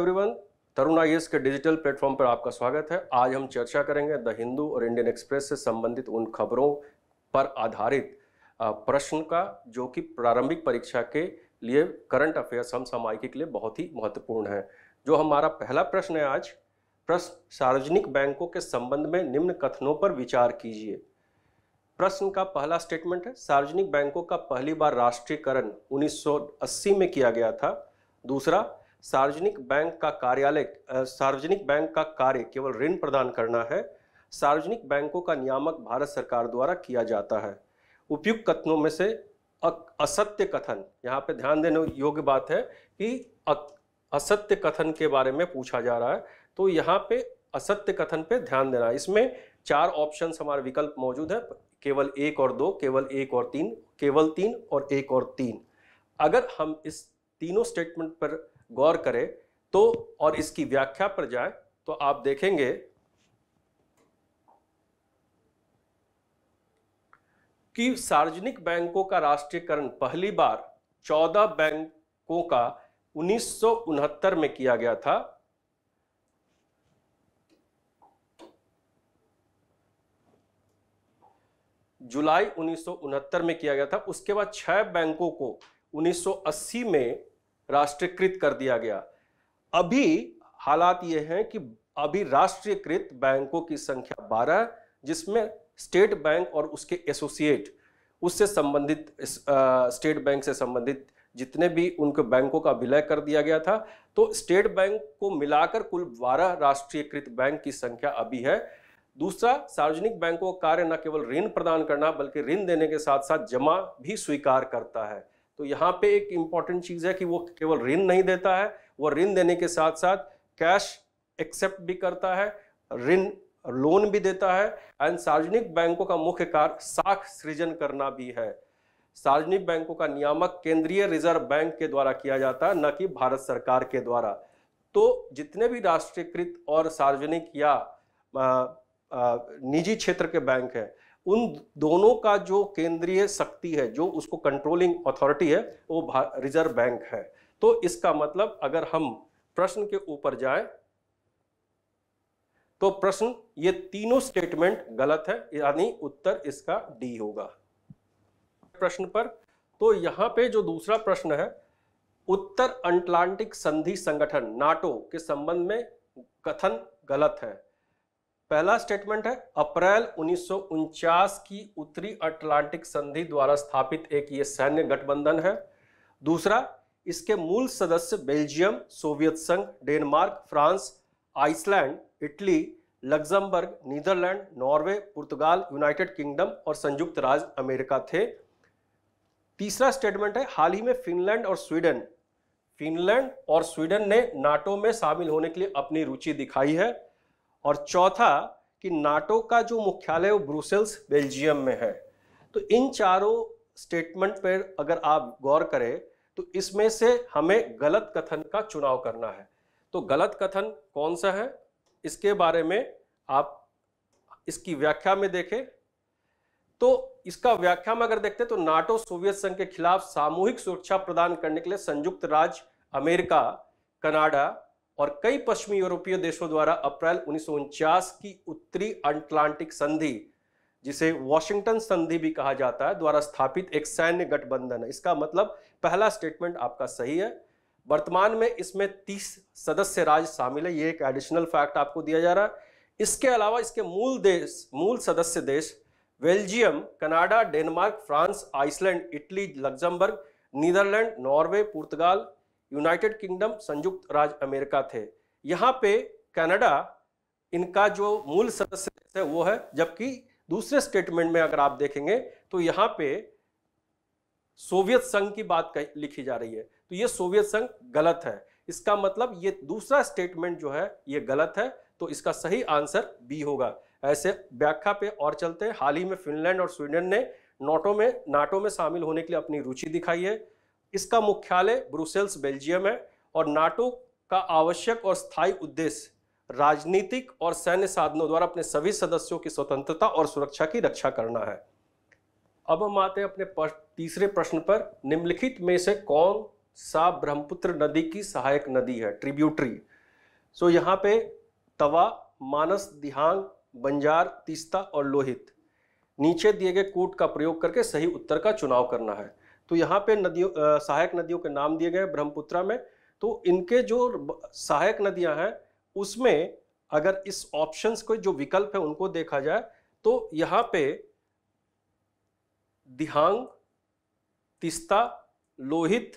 everyone तरुण आई के digital platform पर आपका स्वागत है आज हम चर्चा करेंगे द हिंदू और इंडियन एक्सप्रेस से संबंधित उन खबरों पर आधारित प्रश्न का जो कि प्रारंभिक परीक्षा के लिए करंट अफेयर्स हम सामायिकी के लिए बहुत ही महत्वपूर्ण है जो हमारा पहला प्रश्न है आज प्रश्न सार्वजनिक बैंकों के संबंध में निम्न कथनों पर विचार कीजिए प्रश्न का पहला स्टेटमेंट है सार्वजनिक बैंकों का पहली बार राष्ट्रीयकरण 1980 में किया गया था दूसरा सार्वजनिक बैंक का कार्यालय सार्वजनिक बैंक का कार्य केवल ऋण प्रदान करना है सार्वजनिक बैंकों का नियामक भारत सरकार द्वारा किया जाता है उपयुक्त कथनों में से असत्य कथन यहाँ पे ध्यान देने योग्य बात है कि असत्य कथन के बारे में पूछा जा रहा है तो यहाँ पे असत्य कथन पे ध्यान देना इसमें चार ऑप्शन हमारे विकल्प मौजूद है केवल एक और दो केवल एक और तीन केवल तीन और एक और तीन अगर हम इस तीनों स्टेटमेंट पर गौर करें तो और इसकी व्याख्या पर जाए तो आप देखेंगे कि सार्वजनिक बैंकों का राष्ट्रीयकरण पहली बार 14 बैंकों का उन्नीस में किया गया था जुलाई उन्नीस में किया गया था उसके बाद छह बैंकों को 1980 में राष्ट्रीयकृत कर दिया गया अभी हालात ये हैं कि अभी राष्ट्रीयकृत बैंकों की संख्या बारह जिसमें स्टेट बैंक और उसके एसोसिएट उससे संबंधित स्टेट बैंक से संबंधित जितने भी उनके बैंकों का विलय कर दिया गया था तो स्टेट बैंक को मिलाकर कुल 12 राष्ट्रीयकृत बैंक की संख्या अभी है दूसरा सार्वजनिक बैंकों का कार्य न केवल ऋण प्रदान करना बल्कि ऋण देने के साथ साथ जमा भी स्वीकार करता है तो यहाँ पे एक इम्पॉर्टेंट चीज़ है कि वो केवल ऋण नहीं देता है वो ऋण देने के साथ साथ कैश एक्सेप्ट भी करता है ऋण लोन भी देता है एंड सार्वजनिक बैंकों का मुख्य कार्य साख सृजन करना भी है सार्वजनिक बैंकों का नियामक केंद्रीय रिजर्व बैंक के द्वारा किया जाता है न कि भारत सरकार के द्वारा तो जितने भी राष्ट्रीयकृत और सार्वजनिक या आ, आ, निजी क्षेत्र के बैंक हैं उन दोनों का जो केंद्रीय शक्ति है जो उसको कंट्रोलिंग अथॉरिटी है वो रिजर्व बैंक है तो इसका मतलब अगर हम प्रश्न के ऊपर जाए तो प्रश्न ये तीनों स्टेटमेंट गलत है यानी उत्तर इसका डी होगा प्रश्न पर तो यहां पे जो दूसरा प्रश्न है उत्तर अटलांटिक संधि संगठन नाटो के संबंध में कथन गलत है पहला स्टेटमेंट है अप्रैल उन्नीस की उत्तरी अटलांटिक संधि द्वारा स्थापित एक ये सैन्य गठबंधन है दूसरा इसके मूल सदस्य बेल्जियम सोवियत संघ Denmark France Iceland Italy Luxembourg Netherlands Norway पुर्तगाल यूनाइटेड किंगडम और संयुक्त राज्य अमेरिका थे तीसरा स्टेटमेंट है हाल ही में फिनलैंड और स्वीडन फिनलैंड और स्वीडन ने नाटो में शामिल होने के लिए अपनी रुचि दिखाई है और चौथा कि नाटो का जो मुख्यालय है वो ब्रुसेल्स बेल्जियम में है तो इन चारों स्टेटमेंट पर अगर आप गौर करें तो इसमें से हमें गलत कथन का चुनाव करना है तो गलत कथन कौन सा है इसके बारे में आप इसकी व्याख्या में देखें तो इसका व्याख्या में अगर देखते हैं तो नाटो सोवियत संघ के खिलाफ सामूहिक सुरक्षा प्रदान करने के लिए संयुक्त राज्य अमेरिका कनाडा और कई पश्चिमी यूरोपीय देशों द्वारा अप्रैल उन्नीस की उत्तरी अटलांटिक संधि जिसे वॉशिंगटन संधि भी कहा जाता है द्वारा स्थापित एक सैन्य गठबंधन है इसका मतलब पहला स्टेटमेंट आपका सही है वर्तमान में इसमें 30 सदस्य राज्य शामिल है ये एक एडिशनल फैक्ट आपको दिया जा रहा है इसके अलावा इसके मूल देश मूल सदस्य देश Belgium Canada Denmark France Iceland Italy Luxembourg Netherlands Norway पुर्तगाल यूनाइटेड किंगडम संयुक्त राज्य अमेरिका थे यहाँ पे कनाडा इनका जो मूल सदस्य है वो है जबकि दूसरे स्टेटमेंट में अगर आप देखेंगे तो यहाँ पे सोवियत संघ की बात लिखी जा रही है तो ये सोवियत संघ गलत है इसका मतलब ये दूसरा स्टेटमेंट जो है ये गलत है तो इसका सही आंसर बी होगा ऐसे व्याख्या पे और चलते हैं हाल ही में फिनलैंड और स्वीडन ने नोटो में नाटो में शामिल होने के लिए अपनी रुचि दिखाई है इसका मुख्यालय ब्रुसेल्स बेल्जियम है और नाटो का आवश्यक और स्थायी उद्देश्य राजनीतिक और सैन्य साधनों द्वारा अपने सभी सदस्यों की स्वतंत्रता और सुरक्षा की रक्षा करना है अब हम आते हैं अपने तीसरे प्रश्न पर निम्नलिखित में से कौन सा ब्रह्मपुत्र नदी की सहायक नदी है ट्रिब्यूटरी सो so, यहाँ पे तवा मानस दिहांग बंजार तीस्ता और लोहित नीचे दिए गए कूट का प्रयोग करके सही उत्तर का चुनाव करना है तो यहाँ पे नदियों सहायक नदियों के नाम दिए गए ब्रह्मपुत्रा में तो इनके जो सहायक नदियाँ हैं उसमें अगर इस ऑप्शंस को जो विकल्प है उनको देखा जाए तो यहाँ पे दिहांग तिस्ता लोहित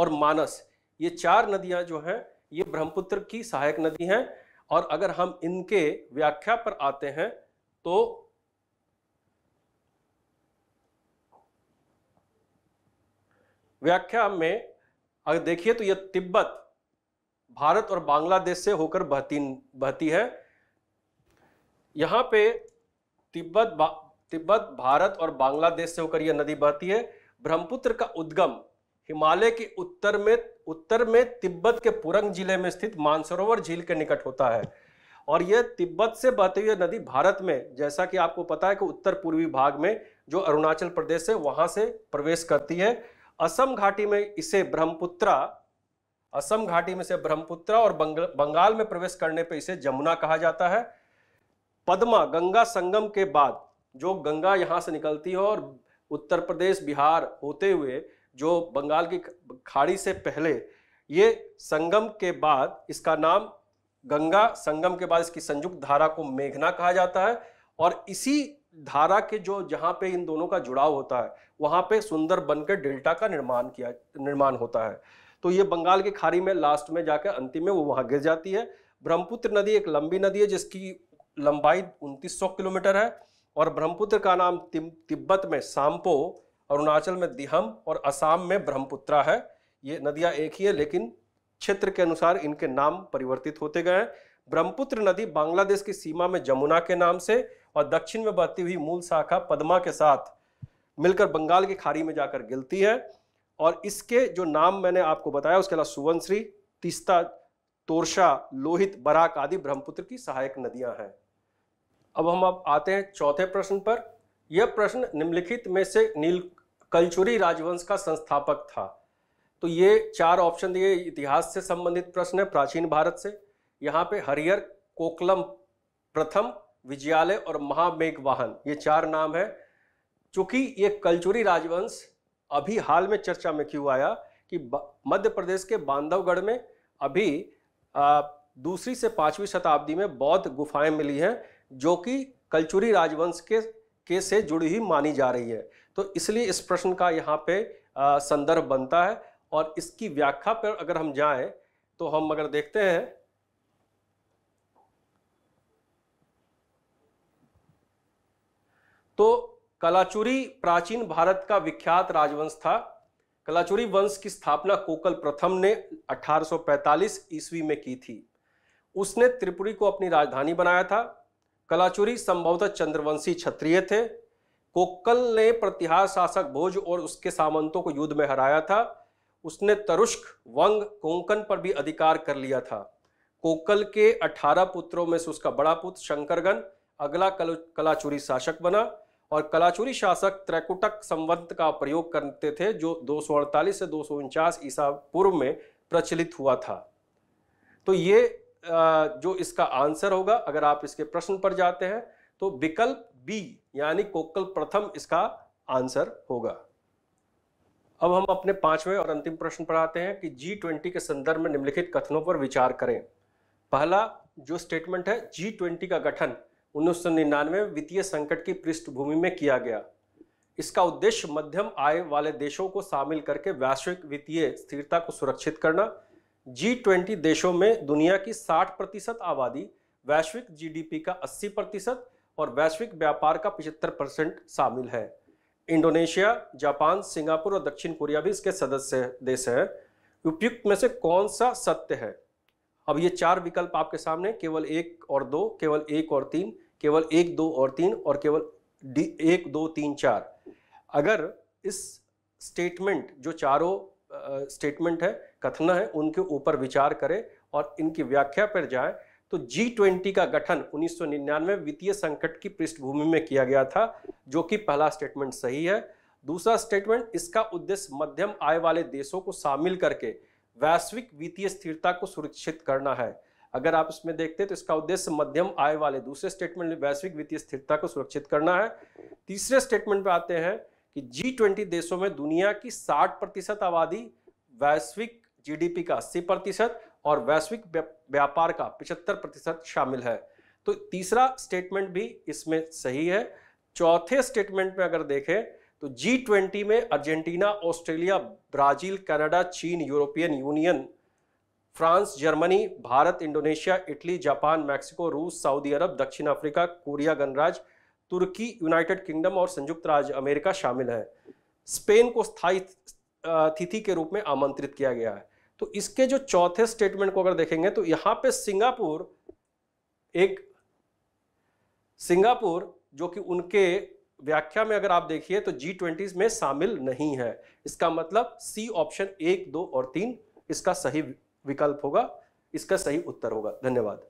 और मानस ये चार नदियां जो हैं ये ब्रह्मपुत्र की सहायक नदी हैं और अगर हम इनके व्याख्या पर आते हैं तो व्याख्या में अगर देखिए तो यह तिब्बत भारत और बांग्लादेश से होकर बहती बहती है यहाँ पे तिब्बत तिब्बत भारत और बांग्लादेश से होकर यह नदी बहती है ब्रह्मपुत्र का उद्गम हिमालय के उत्तर में उत्तर में तिब्बत के पुरंग जिले में स्थित मानसरोवर झील के निकट होता है और यह तिब्बत से बहती हुई नदी भारत में जैसा कि आपको पता है कि उत्तर पूर्वी भाग में जो अरुणाचल प्रदेश है वहां से प्रवेश करती है असम घाटी में इसे ब्रह्मपुत्रा असम घाटी में से ब्रह्मपुत्रा और बंगाल में प्रवेश करने पर इसे जमुना कहा जाता है पद्मा गंगा संगम के बाद जो गंगा यहां से निकलती है और उत्तर प्रदेश बिहार होते हुए जो बंगाल की खाड़ी से पहले ये संगम के बाद इसका नाम गंगा संगम के बाद इसकी संयुक्त धारा को मेघना कहा जाता है और इसी धारा के जो जहाँ पे इन दोनों का जुड़ाव होता है वहाँ पे सुंदर बनकर डेल्टा का निर्माण किया निर्माण होता है तो ये बंगाल की खाड़ी में लास्ट में जाकर अंतिम में वो वहाँ गिर जाती है ब्रह्मपुत्र नदी एक लंबी नदी है जिसकी लंबाई उनतीस किलोमीटर है और ब्रह्मपुत्र का नाम तिब्बत में सांपो अरुणाचल में दिहम और असम में ब्रह्मपुत्रा है ये नदियाँ एक ही है लेकिन क्षेत्र के अनुसार इनके नाम परिवर्तित होते गए हैं ब्रह्मपुत्र नदी बांग्लादेश की सीमा में जमुना के नाम से और दक्षिण में बहती हुई मूल शाखा पद्मा के साथ मिलकर बंगाल की खाड़ी में जाकर गिलती है और इसके जो नाम मैंने आपको बताया उसके अलावा सुवनश्री तीस्ता तोरशा लोहित बराक आदि ब्रह्मपुत्र की सहायक नदियां हैं अब हम अब आते हैं चौथे प्रश्न पर यह प्रश्न निम्नलिखित में से नील कलचुरी राजवंश का संस्थापक था तो ये चार ऑप्शन दिए इतिहास से संबंधित प्रश्न है प्राचीन भारत से यहाँ पे हरिहर कोकलम प्रथम विजयालय और महामेघ वाहन ये चार नाम है चूंकि ये कलचुरी राजवंश अभी हाल में चर्चा में क्यों आया कि मध्य प्रदेश के बांधवगढ़ में अभी आ, दूसरी से पाँचवीं शताब्दी में बौद्ध गुफाएं मिली हैं जो कि कलचुरी राजवंश के के से जुड़ी हुई मानी जा रही है तो इसलिए इस प्रश्न का यहाँ पे संदर्भ बनता है और इसकी व्याख्या पर अगर हम जाएं तो हम अगर देखते हैं तो कलाचुरी प्राचीन भारत का विख्यात राजवंश था कलाचुरी वंश की स्थापना कोकल प्रथम ने 1845 ईस्वी में की थी उसने त्रिपुरी को अपनी राजधानी बनाया था कलाचुरी संभवतः चंद्रवंशी क्षत्रिय थे कोकल ने प्रतिहार शासक भोज और उसके सामंतों को युद्ध में हराया था उसने तरुष्क वंग कोंकण पर भी अधिकार कर लिया था कोकल के 18 पुत्रों में से उसका बड़ा पुत्र शंकरगन अगला कल, कलाचुरी शासक बना और कलाचुरी शासक त्रैकुटक संबंध का प्रयोग करते थे जो दो से दो ईसा पूर्व में प्रचलित हुआ था तो ये जो इसका आंसर होगा अगर आप इसके प्रश्न पर जाते हैं तो विकल्प बी यानी कोकल प्रथम इसका आंसर होगा अब हम अपने पांचवें और अंतिम प्रश्न पर आते हैं कि जी ट्वेंटी के संदर्भ में निम्नलिखित कथनों पर विचार करें पहला जो स्टेटमेंट है जी ट्वेंटी का गठन उन्नीस में वित्तीय संकट की पृष्ठभूमि में किया गया इसका उद्देश्य मध्यम आय वाले देशों को शामिल करके वैश्विक वित्तीय स्थिरता को सुरक्षित करना जी ट्वेंटी देशों में दुनिया की 60 प्रतिशत आबादी वैश्विक जीडीपी का 80 प्रतिशत और वैश्विक व्यापार का 75 परसेंट शामिल है इंडोनेशिया जापान सिंगापुर और दक्षिण कोरिया भी इसके सदस्य देश हैं उपयुक्त में से कौन सा सत्य है अब ये चार विकल्प आपके सामने केवल एक और दो केवल एक और तीन केवल एक दो और तीन और केवल डी एक दो तीन चार अगर इस स्टेटमेंट जो चारों स्टेटमेंट है कथन है उनके ऊपर विचार करें और इनकी व्याख्या पर जाएं तो जी ट्वेंटी का गठन 1999 वित्तीय संकट की पृष्ठभूमि में किया गया था जो कि पहला स्टेटमेंट सही है दूसरा स्टेटमेंट इसका उद्देश्य मध्यम आय वाले देशों को शामिल करके वैश्विक वित्तीय स्थिरता को सुरक्षित करना है अगर आप इसमें देखते हैं तो इसका उद्देश्य मध्यम आय वाले दूसरे स्टेटमेंट में वैश्विक वित्तीय स्थिरता को सुरक्षित करना है तीसरे स्टेटमेंट पे आते हैं कि जी ट्वेंटी देशों में दुनिया की साठ प्रतिशत आबादी वैश्विक जीडीपी का अस्सी प्रतिशत और वैश्विक व्यापार का पिछहत्तर प्रतिशत शामिल है तो तीसरा स्टेटमेंट भी इसमें सही है चौथे स्टेटमेंट में अगर देखें तो जी ट्वेंटी में अर्जेंटीना ऑस्ट्रेलिया ब्राजील कनाडा चीन European Union France Germany Bharat Indonesia Italy Japan Mexico रूस सऊदी अरब दक्षिण अफ्रीका कोरिया गणराज तुर्की यूनाइटेड किंगडम और संयुक्त राज्य अमेरिका शामिल हैं स्पेन को स्थायी अतिथि के रूप में आमंत्रित किया गया है तो इसके जो चौथे स्टेटमेंट को अगर देखेंगे तो यहाँ पे सिंगापुर एक सिंगापुर जो कि उनके व्याख्या में अगर आप देखिए तो जी ट्वेंटी में शामिल नहीं है इसका मतलब सी ऑप्शन एक दो और तीन इसका सही विकल्प होगा इसका सही उत्तर होगा धन्यवाद